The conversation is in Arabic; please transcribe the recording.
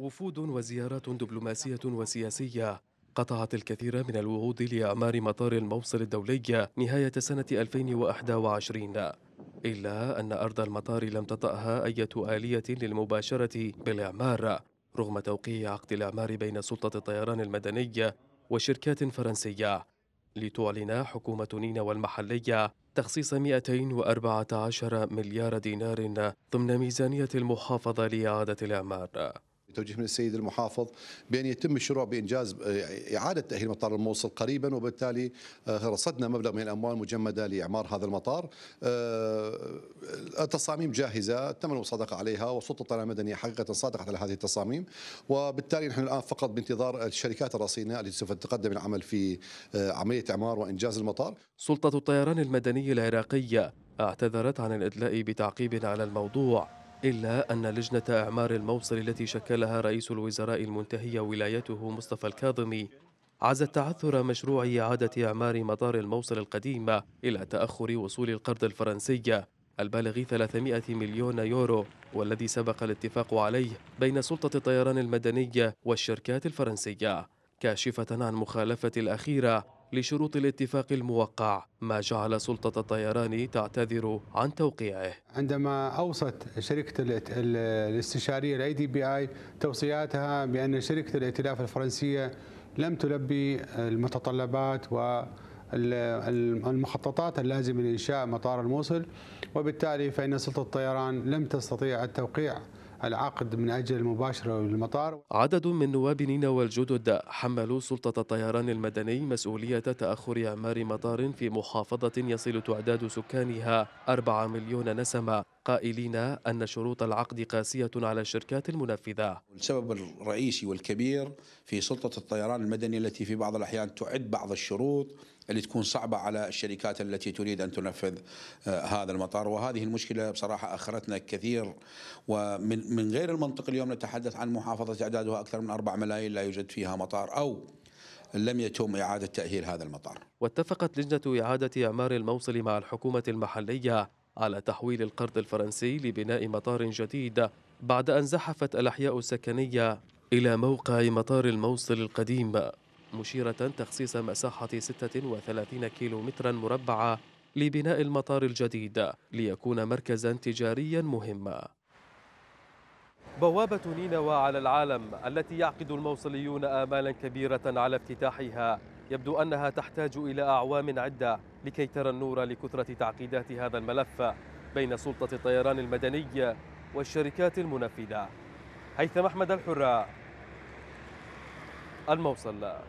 وفود وزيارات دبلوماسية وسياسية قطعت الكثير من الوعود لإعمار مطار الموصل الدولي نهاية سنة 2021 إلا أن أرض المطار لم تطأها أي آلية للمباشرة بالإعمار رغم توقيع عقد الإعمار بين سلطة الطيران المدني وشركات فرنسية لتعلن حكومة نين والمحلية تخصيص 214 مليار دينار ضمن ميزانية المحافظة لإعادة الإعمار بتوجيه من السيد المحافظ بان يتم الشروع بانجاز آه، اعاده تاهيل مطار الموصل قريبا وبالتالي آه، رصدنا مبلغ من الاموال مجمده لاعمار هذا المطار. آه، التصاميم جاهزه تم المصادقه عليها والسلطه المدنيه حقيقه صادقت على هذه التصاميم وبالتالي نحن الان فقط بانتظار الشركات الرصينه التي سوف تتقدم العمل في عمليه اعمار وانجاز المطار. سلطه الطيران المدني العراقيه اعتذرت عن الادلاء بتعقيب على الموضوع إلا أن لجنة إعمار الموصل التي شكلها رئيس الوزراء المنتهي ولايته مصطفى الكاظمي عزت تعثر مشروع إعادة إعمار مطار الموصل القديم إلى تأخر وصول القرض الفرنسي البالغ 300 مليون يورو والذي سبق الاتفاق عليه بين سلطة الطيران المدنية والشركات الفرنسية كاشفة عن مخالفة الأخيرة لشروط الاتفاق الموقع ما جعل سلطة الطيران تعتذر عن توقيعه عندما أوصت شركة الاستشارية الاي دي بي اي توصياتها بأن شركة الائتلاف الفرنسية لم تلبي المتطلبات و المخططات اللازمة لإنشاء مطار الموصل وبالتالي فإن سلطة الطيران لم تستطيع التوقيع العقد من أجل المباشرة للمطار عدد من نواب نينوى الجدد حملوا سلطة الطيران المدني مسؤولية تأخر إعمار مطار في محافظة يصل تعداد سكانها 4 مليون نسمة قائلين أن شروط العقد قاسية على الشركات المنفذة السبب الرئيسي والكبير في سلطة الطيران المدني التي في بعض الأحيان تعد بعض الشروط اللي تكون صعبة على الشركات التي تريد أن تنفذ آه، هذا المطار وهذه المشكلة بصراحة أخرتنا كثير ومن من غير المنطق اليوم نتحدث عن محافظة إعدادها أكثر من 4 ملايين لا يوجد فيها مطار أو لم يتم إعادة تأهيل هذا المطار واتفقت لجنة إعادة إعمار الموصل مع الحكومة المحلية على تحويل القرض الفرنسي لبناء مطار جديد بعد أن زحفت الأحياء السكنية إلى موقع مطار الموصل القديم مشيرة تخصيص مساحة 36 كيلو مترا مربعة لبناء المطار الجديد ليكون مركزا تجاريا مهما بوابة نينوى على العالم التي يعقد الموصليون آمالا كبيرة على افتتاحها يبدو أنها تحتاج إلى أعوام عدة لكي ترى النور لكثرة تعقيدات هذا الملف بين سلطة الطيران المدني والشركات المنفذة هيثم أحمد الحرة الموصل